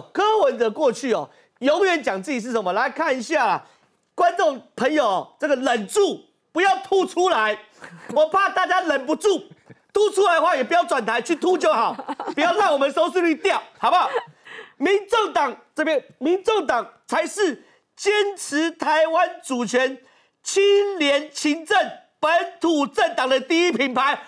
柯文的过去哦，永远讲自己是什么？来看一下，观众朋友，这个忍住不要吐出来，我怕大家忍不住吐出来的话，也不要转台去吐就好，不要让我们收视率掉，好不好？民众党这边，民众党才是坚持台湾主权、清廉勤政、本土政党的第一品牌。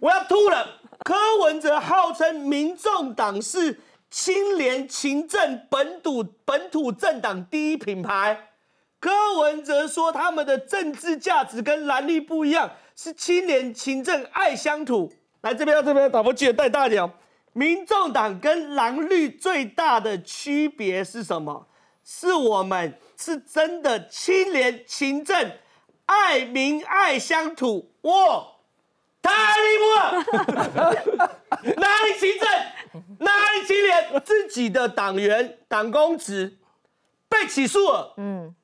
我要吐了。柯文哲号称民众党是清廉勤政、本土本土政党第一品牌。柯文哲说他们的政治价值跟蓝绿不一样，是清廉勤政、爱乡土。来这边，到这边，广播记得带大家民众党跟蓝绿最大的区别是什么？是我们是真的清廉勤政、爱民爱乡土。哇！太离谱了，哪里清政，哪里清廉？自己的党员、党公职被起诉了，嗯，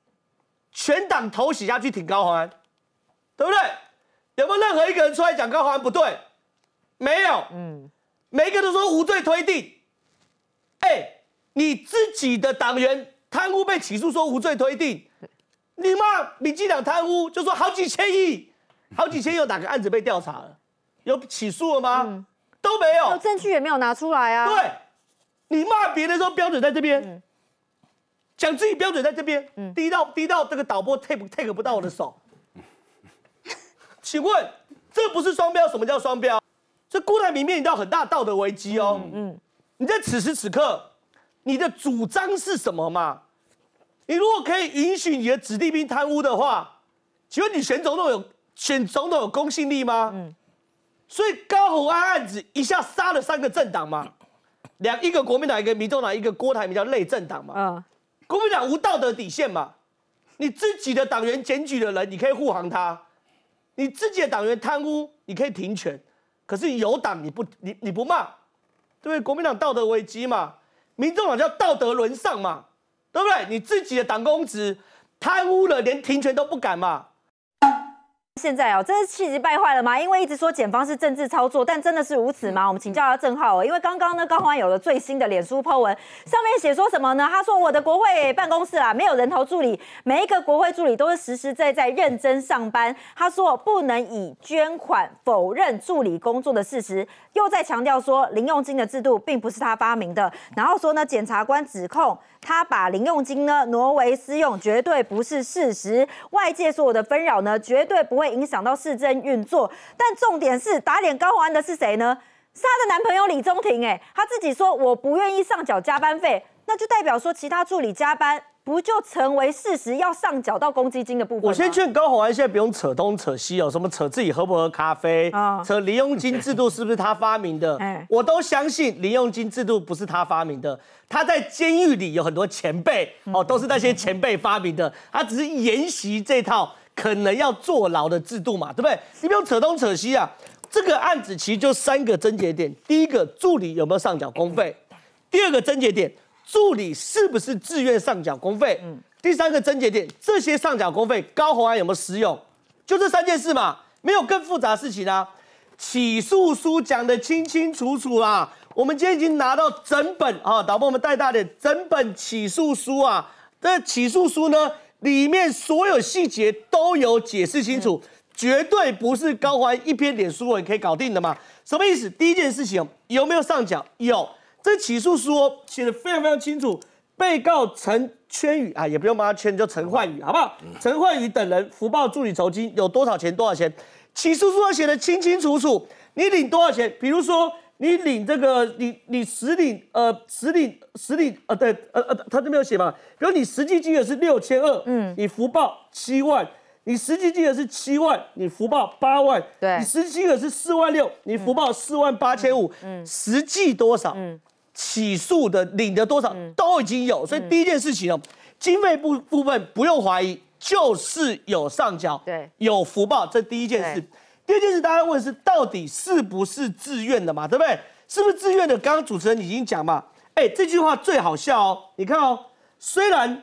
全党投洗下去挺高华安，对不对？有没有任何一个人出来讲高华安不对？没有，嗯，每一个都说无罪推定。哎，你自己的党员贪污被起诉说无罪推定，你骂民进党贪污就说好几千亿。好几千有哪个案子被调查了？有起诉了吗？都没有，证据也没有拿出来啊。对，你骂别人的标准在这边，讲自己标准在这边，低到低到这个导播 take take 不到我的手。请问这不是双标？什么叫双标？这固郭台铭面临到很大的道德危机哦。嗯，你在此时此刻，你的主张是什么嘛？你如果可以允许你的子弟兵贪污的话，请问你选总统有？选总统有公信力吗？嗯，所以高虎安案子一下杀了三个政党嘛，两一个国民党一个民众党一个郭台铭叫内政党嘛。嗯，国民党无道德底线嘛，你自己的党员检举的人你可以护航他，你自己的党员贪污你可以停权，可是有党你不你你不骂，对不对？国民党道德危机嘛，民众党叫道德沦丧嘛，对不对？你自己的党公职贪污了连停权都不敢嘛。现在哦，真是气急败坏了吗？因为一直说检方是政治操作，但真的是如此吗？我们请教一下郑浩，哦，因为刚刚呢，高欢有了最新的脸书 po 文，上面写说什么呢？他说我的国会办公室啊，没有人头助理，每一个国会助理都是实实在在认真上班。他说不能以捐款否认助理工作的事实，又在强调说零用金的制度并不是他发明的，然后说呢，检察官指控他把零用金呢挪为私用，绝对不是事实。外界所有的纷扰呢，绝对不会。影响到市政运作，但重点是打脸高宏安的是谁呢？是他的男朋友李宗廷。哎，他自己说我不愿意上缴加班费，那就代表说其他助理加班不就成为事实要上缴到公积金的部分？我先劝高宏安，现在不用扯东扯西哦，什么扯自己喝不喝咖啡，扯零佣金制度是不是他发明的？哎，我都相信零佣金制度不是他发明的，他在监狱里有很多前辈哦，都是那些前辈发明的，他只是沿袭这套。可能要坐牢的制度嘛，对不对？你不用扯东扯西啊。这个案子其实就三个症结点：第一个，助理有没有上缴公费？第二个症结点，助理是不是自愿上缴公费？第三个症结点，这些上缴公费高宏安有没有使用？就这三件事嘛，没有更复杂事情啊。起诉书讲的清清楚楚啊。我们今天已经拿到整本啊，导播我们带大的整本起诉书啊。这起诉书呢？里面所有细节都有解释清楚，绝对不是高欢一篇脸书文可以搞定的嘛？什么意思？第一件事情有没有上缴？有，这起诉书写的非常非常清楚。被告陈圈宇啊，也不用帮他圈，叫陈焕宇，好不好？陈焕宇等人福报助理酬金有多少钱？多少钱？起诉书上写的清清楚楚，你领多少钱？比如说。你领这个，你你实领呃实领实领呃对呃呃他都没有写嘛。比如你实际金额是六千二，嗯，你福报七万，你实际金额是七万，你福报八万，对，你实际金额是四万六，你福报四万八千五，嗯，实际多少，起诉的领的多少都已经有，所以第一件事情哦，经费部部分不用怀疑，就是有上交，对，有福报，这第一件事。第二件事，大家问是到底是不是自愿的嘛？对不对？是不是自愿的？刚刚主持人已经讲嘛。哎，这句话最好笑哦！你看哦，虽然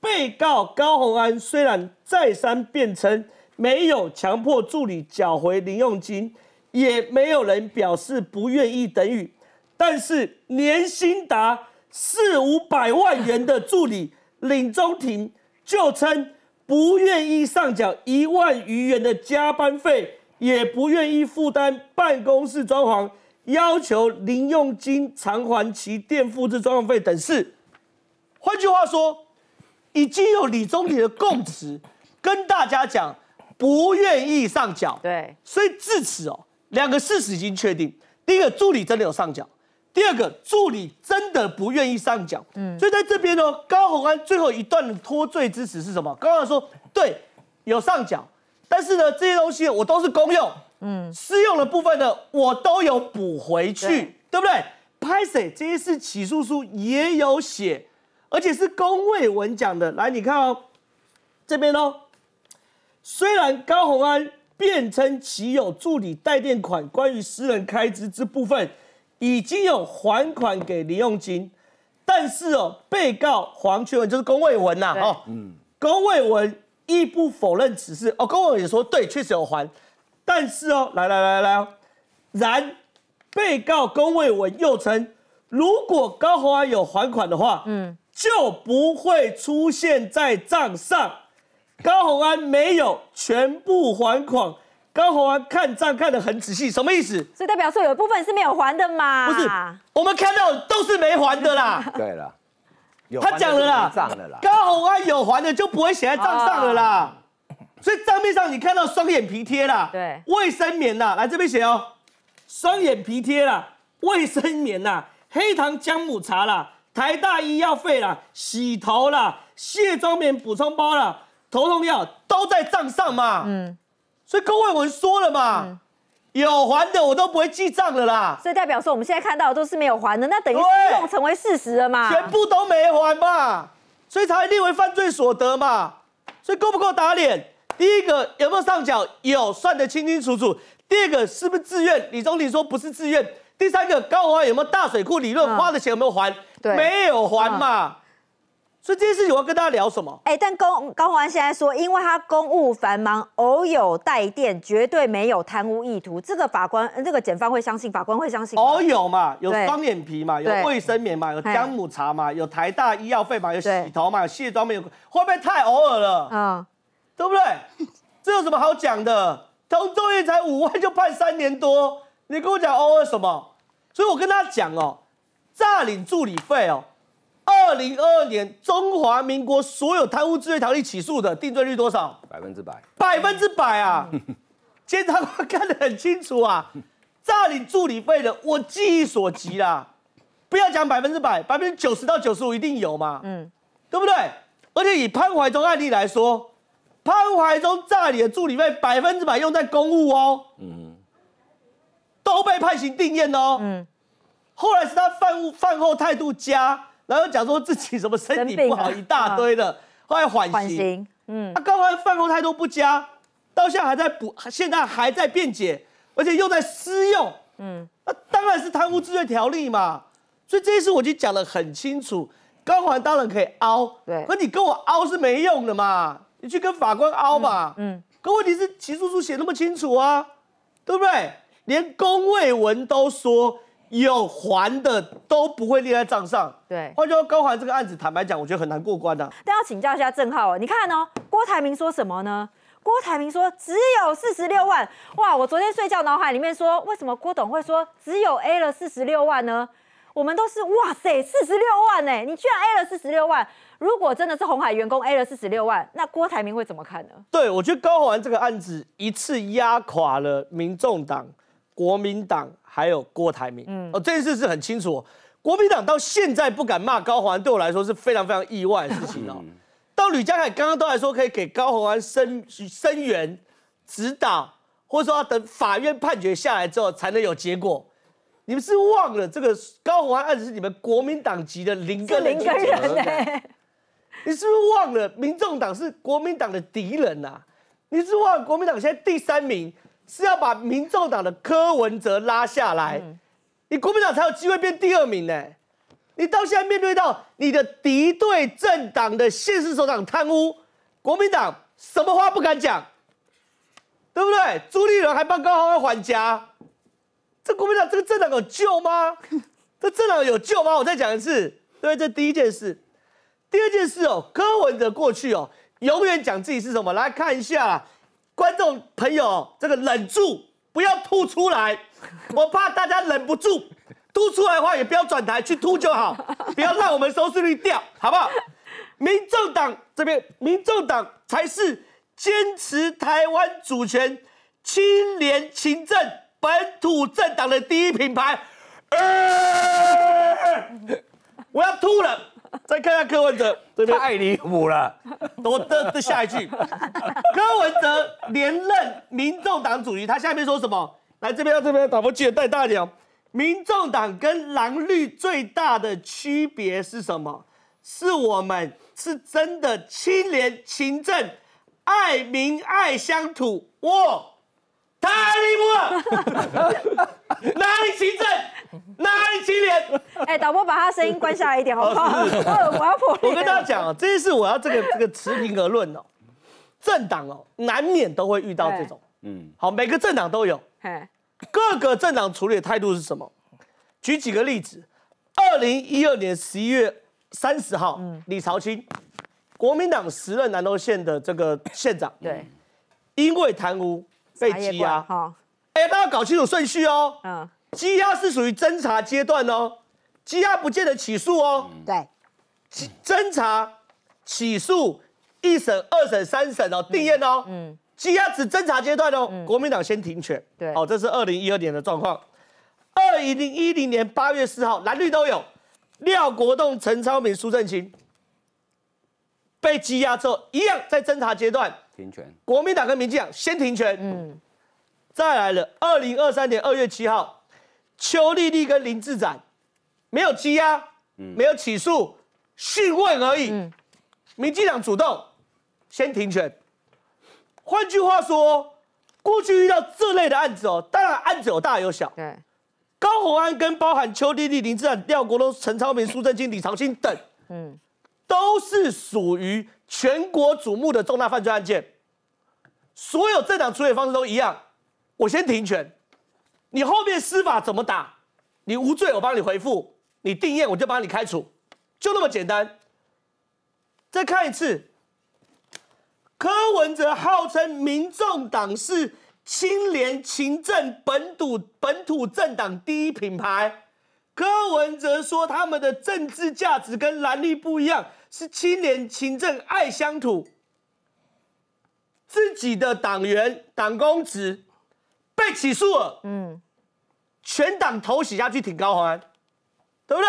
被告高红安虽然再三辩称没有强迫助理缴回零用金，也没有人表示不愿意，等于，但是年薪达四五百万元的助理林中庭就称不愿意上缴一万余元的加班费。也不愿意负担办公室装潢，要求零用金偿还其垫付之装潢费等事。换句话说，已经有李宗廷的供词跟大家讲，不愿意上缴。对，所以至此哦，两个事实已经确定：第一个助理真的有上缴，第二个助理真的不愿意上缴。嗯，所以在这边呢，高宏安最后一段的脱罪之词是什么？高宏安说：对，有上缴。但是呢，这些东西我都是公用，嗯，私用的部分呢，我都有补回去，对不对？拍水，这些是起诉书也有写，而且是公卫文讲的，来你看哦，这边哦，虽然高鸿安辩称其有助理代垫款，关于私人开支之部分已经有还款给林用金，但是哦，被告黄全文就是龚卫文呐，哈，嗯，龚卫文。亦不否认此事，哦，高文也说对，确实有还，但是哦，来来来来哦，然被告龚卫文又称，如果高鸿安有还款的话，嗯，就不会出现在账上。高宏安没有全部还款，高宏安看账看得很仔细，什么意思？所以代表说有一部分是没有还的嘛？不是，我们看到都是没还的啦。对了。他讲了啦，刚好我有还的，就不会写在账上了啦。所以账面上你看到双眼皮贴啦，对，卫生棉啦，来这边写哦。双眼皮贴啦，卫生棉啦，黑糖姜母茶啦，台大医药费啦，洗头啦，卸妆棉补充包啦，头痛药都在账上嘛。嗯，所以各位，我说了嘛。有还的我都不会记账了啦，所以代表说我们现在看到的都是没有还的，那等于自动成为事实了嘛？全部都没还嘛，所以才列为犯罪所得嘛。所以够不够打脸？第一个有没有上缴？有，算得清清楚楚。第二个是不是自愿？李宗理说不是自愿。第三个高华有没有大水库理论花的钱有没有还？对，没有还嘛。所以这件事情我要跟大家聊什么？哎，但公高宏安现在说，因为他公务繁忙，偶有带电，绝对没有贪污意图。这个法官，这个检方会相信？法官会相信？偶有嘛，有双眼皮嘛，有卫生棉嘛，有姜母茶嘛，有台大医药费嘛，有洗头嘛，有卸妆棉，会不会太偶尔了？啊，对不对？这有什么好讲的？同中益才五万就判三年多，你跟我讲偶尔什么？所以我跟他讲哦，诈领助理费哦。二零二二年，中华民国所有贪污自罪条例起诉的定罪率多少？百分之百，百分之百啊！监察官看得很清楚啊，诈领助理费的，我记忆所及啦，不要讲百分之百，百分之九十到九十五一定有嘛，嗯，对不对？而且以潘怀忠案例来说，潘怀忠诈领的助理费百分之百用在公务哦，嗯，都被判刑定验哦，嗯，后来是他饭饭后态度佳。然后讲说自己什么身体不好一大堆的，后来缓刑。嗯，他高才饭后态度不佳，到现在还在补，现在还在辩解，而且又在私用。嗯，那当然是贪污治罪条例嘛。所以这一次我已讲得很清楚，高环当然可以凹。对。可你跟我凹是没用的嘛，你去跟法官凹嘛，嗯。可问题是起诉书写那么清楚啊，对不对？连公卫文都说。有还的都不会列在账上。对，换句话说，高环这个案子，坦白讲，我觉得很难过关呐。但要请教一下郑浩啊，你看哦，郭台铭说什么呢？郭台铭说只有四十六万。哇，我昨天睡觉脑海里面说，为什么郭董会说只有 A 了四十六万呢？我们都是哇塞，四十六万呢！你居然 A 了四十六万。如果真的是红海员工 A 了四十六万，那郭台铭会怎么看呢？对，我觉得高环这个案子一次压垮了民众党。国民党还有郭台铭，哦，这件事是很清楚。国民党到现在不敢骂高宏安，对我来说是非常非常意外的事情哦。到吕家凯刚刚都还说可以给高宏安声声援、指导，或者说等法院判决下来之后才能有结果。你们是忘了这个高宏安案子是你们国民党籍的零跟零人、吗？你是不是忘了民众党是国民党的敌人呐？你是忘了国民党现在第三名？是要把民众党的柯文哲拉下来，你国民党才有机会变第二名呢。你到现在面对到你的敌对政党的现实首长贪污，国民党什么话不敢讲，对不对？朱立伦还帮高雄要还家，这国民党这个政党有救吗？这政党有救吗？我再讲一次，对不这第一件事。第二件事哦，柯文哲过去哦，永远讲自己是什么？来看一下。观众朋友，这个忍住，不要吐出来，我怕大家忍不住吐出来的话，也不要转台去吐就好，不要让我们收视率掉，好不好？民众党这边，民众党才是坚持台湾主权、清廉勤政、本土政党的第一品牌。我要吐了。再看看柯文哲，这边，太离谱了！我的的下一句，柯文哲连任民众党主席，他下面说什么？来这边，到这边，打波姐带大鸟。民众党跟蓝绿最大的区别是什么？是我们是真的清廉勤政，爱民爱乡土，哇！哪里木啊？哪里行政？哪里青年？哎，导播把他声音关下来一点，好不好？我要破。我跟大家讲啊，这一次我要这个这个持平而论哦。政党哦，难免都会遇到这种，嗯，好，每个政党都有。各个政党处理的态度是什么？举几个例子。二零一二年十一月三十号，李朝清，国民党时任南投县的这个县长，对，因为贪污。被羁押，好，哎，大家搞清楚顺序哦。嗯，羁押是属于侦查阶段哦，羁押不见得起诉哦。对，侦查、起诉、一审、二审、三审哦，定验哦。嗯，羁押只侦查阶段哦。国民党先停权。对，好，这是二零一二年的状况。二零一零年八月四号，蓝绿都有，廖国栋、陈超明、苏正清被羁押之后，一样在侦查阶段。停权，国民党跟民进党先停权，嗯，再来了，二零二三年二月七号，邱丽丽跟林志展没有羁押，嗯，没有起诉，讯问而已。民进党主动先停权，换句话说，过去遇到这类的案子哦，当然案子有大有小，对，高洪安跟包含邱丽丽、林志展、廖国龙、陈超明、苏正清、李朝清等，嗯，都是属于。全国瞩目的重大犯罪案件，所有政党处理方式都一样。我先停权，你后面司法怎么打？你无罪，我帮你回复；你定验我就帮你开除，就那么简单。再看一次，柯文哲号称民众党是清廉勤政、本土本土政党第一品牌。柯文哲说，他们的政治价值跟蓝绿不一样，是清廉勤政爱乡土。自己的党员党公职被起诉了，嗯，全党投洗下去挺高环，对不对？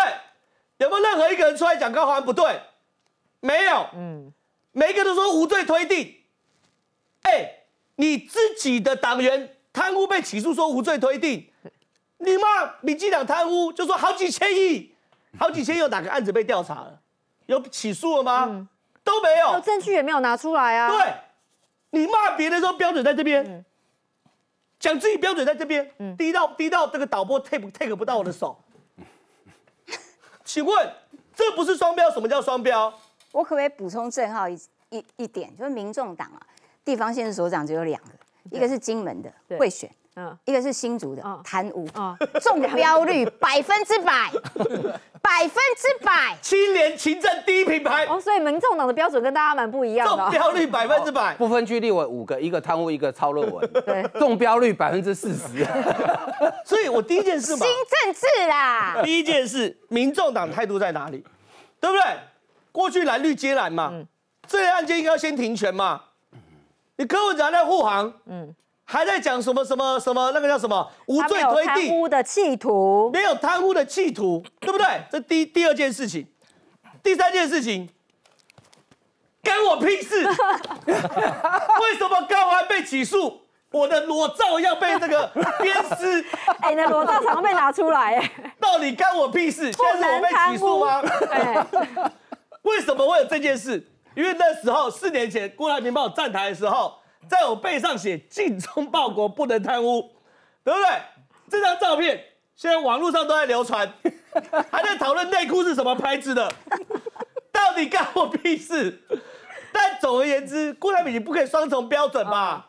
有没有任何一个人出来讲高环不对？没有，嗯，每一个都说无罪推定。哎，你自己的党员贪污被起诉，说无罪推定。你骂民进党贪污，就说好几千亿，好几千有哪个案子被调查了？有起诉了吗？都没有，证据也没有拿出来啊。对，你骂别人的标准在这边，讲自己标准在这边，低到低到这个导播 t a k e take 不到我的手。请问这不是双标？什么叫双标？我可不可以补充正浩一一一点？就是民众党啊，地方现任所长只有两个，一个是金门的贿选。一个是新竹的贪污，中标率百分之百，百分之百，青年勤政第一品牌。所以民众党的标准跟大家蛮不一样的。中标率百分之百，不分区立委五个，一个贪污，一个抄论文。对，中标率百分之四十。所以，我第一件事嘛，新政治啦。第一件事，民众党态度在哪里？对不对？过去蓝绿接蓝嘛，这案件应该要先停权嘛。你柯文哲在护航。嗯。还在讲什么什么什么？那个叫什么？无罪推定。有贪污的企图，没有贪污的企图，对不对？这第第二件事情，第三件事情，关我屁事？为什么高环被起诉，我的裸照要被这个鞭尸？哎，那裸照常被拿出来，哎，到底干我屁事？我被起诉吗？为什么会有这件事？因为那时候四年前郭台铭帮我站台的时候。在我背上写“尽忠报国，不能贪污”，对不对？这张照片现在网络上都在流传，还在讨论内裤是什么牌子的，到底干我屁事？但总而言之，郭台铭你不可以双重标准吧？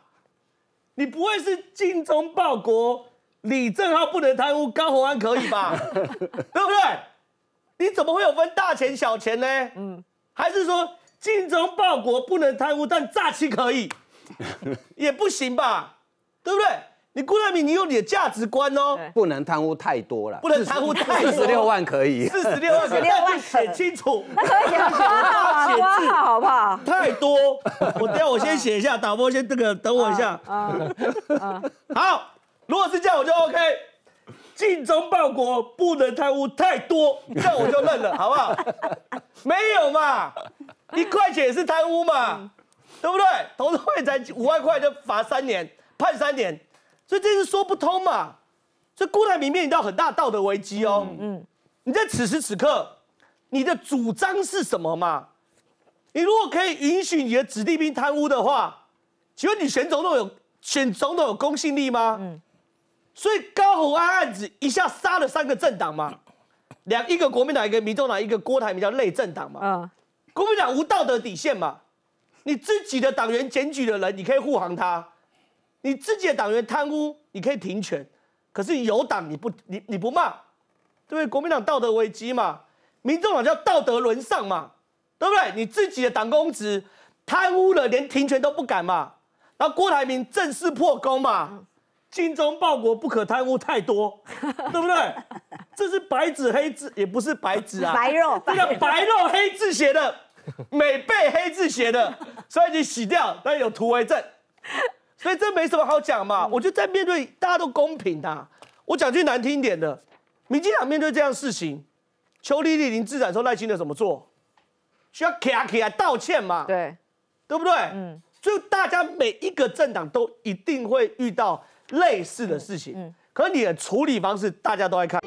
你不会是“尽忠报国”，李正浩不能贪污，高鸿安可以吧？对不对？你怎么会有分大钱小钱呢？嗯，还是说“尽忠报国，不能贪污”，但诈欺可以？也不行吧，对不对？你郭台铭，你有你的价值观哦，不能贪污太多了，不能贪污太四十六万可以，四十六万，四十六万写清楚，那可以写清楚写字好不好？太多，我等下我先写一下，打波先这个，等我一下啊。好，如果是这样我就 OK，尽忠报国，不能贪污太多，这我就认了，好不好？没有嘛，一块钱是贪污嘛。对不对？投资会才五万块就罚三年，判三年，所以这是说不通嘛。所以郭台铭面临到很大道德危机哦。嗯你在此时此刻，你的主张是什么嘛？你如果可以允许你的子弟兵贪污的话，请问你选总统有选总统有公信力吗？嗯。所以高洪安案子一下杀了三个政党嘛，两一个国民党一个民众党一个郭台铭叫内政党嘛。啊。国民党无道德底线嘛。你自己的党员检举的人，你可以护航他；你自己的党员贪污，你可以停权。可是有党你不你你不骂，对不对？国民党道德危机嘛，民众党叫道德沦丧嘛，对不对？你自己的党公子贪污了，连停权都不敢嘛。然后郭台铭正式破功嘛，精忠报国不可贪污太多，对不对？这是白纸黑字，也不是白纸啊，白肉这个白肉黑字写的。美背黑字写的，所以你洗掉，但有图为证，所以这没什么好讲嘛。我就在面对大家都公平的，我讲句难听点的，民进党面对这样事情，邱丽丽林志展说耐心的怎么做，需要站起来道歉嘛？对，对不对？嗯。所以大家每一个政党都一定会遇到类似的事情，可你的处理方式，大家都爱看。